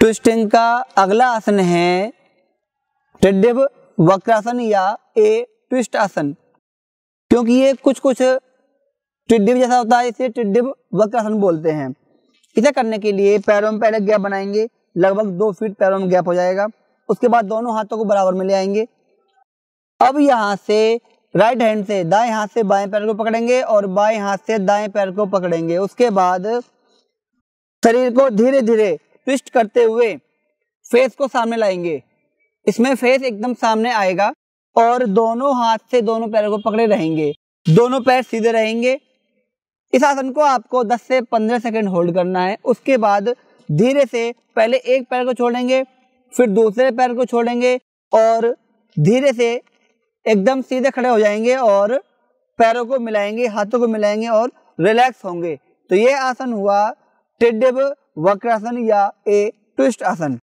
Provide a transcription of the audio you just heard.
twisting का अगला आसन है टिडिब वक्रासन या ए ट्विस्ट आसन क्योंकि ये कुछ कुछ टिडिव जैसा होता है इसे टिडिव वक्रासन बोलते हैं इसे करने के लिए पैरों में पहले गैप बनाएंगे लगभग दो फीट पैरों में गैप हो जाएगा उसके बाद दोनों हाथों को बराबर में ले आएंगे अब यहाँ से राइट हैंड से दाएं हाथ से बाएं पैर को पकड़ेंगे और बाएं हाथ से दाएं पैर को पकड़ेंगे उसके बाद शरीर को धीरे धीरे ट्विस्ट करते हुए फेस को सामने लाएंगे इसमें फेस एकदम सामने आएगा और दोनों हाथ से दोनों पैरों को पकड़े रहेंगे दोनों पैर सीधे रहेंगे इस आसन को आपको 10 से 15 सेकंड होल्ड करना है उसके बाद धीरे से पहले एक पैर को छोड़ेंगे फिर दूसरे पैर को छोड़ेंगे और धीरे से एकदम सीधे खड़े हो जाएंगे और पैरों को मिलाएंगे हाथों को मिलाएंगे और रिलैक्स होंगे तो ये आसन हुआ टेडेब वक्रासन या ए ट्विस्ट आसन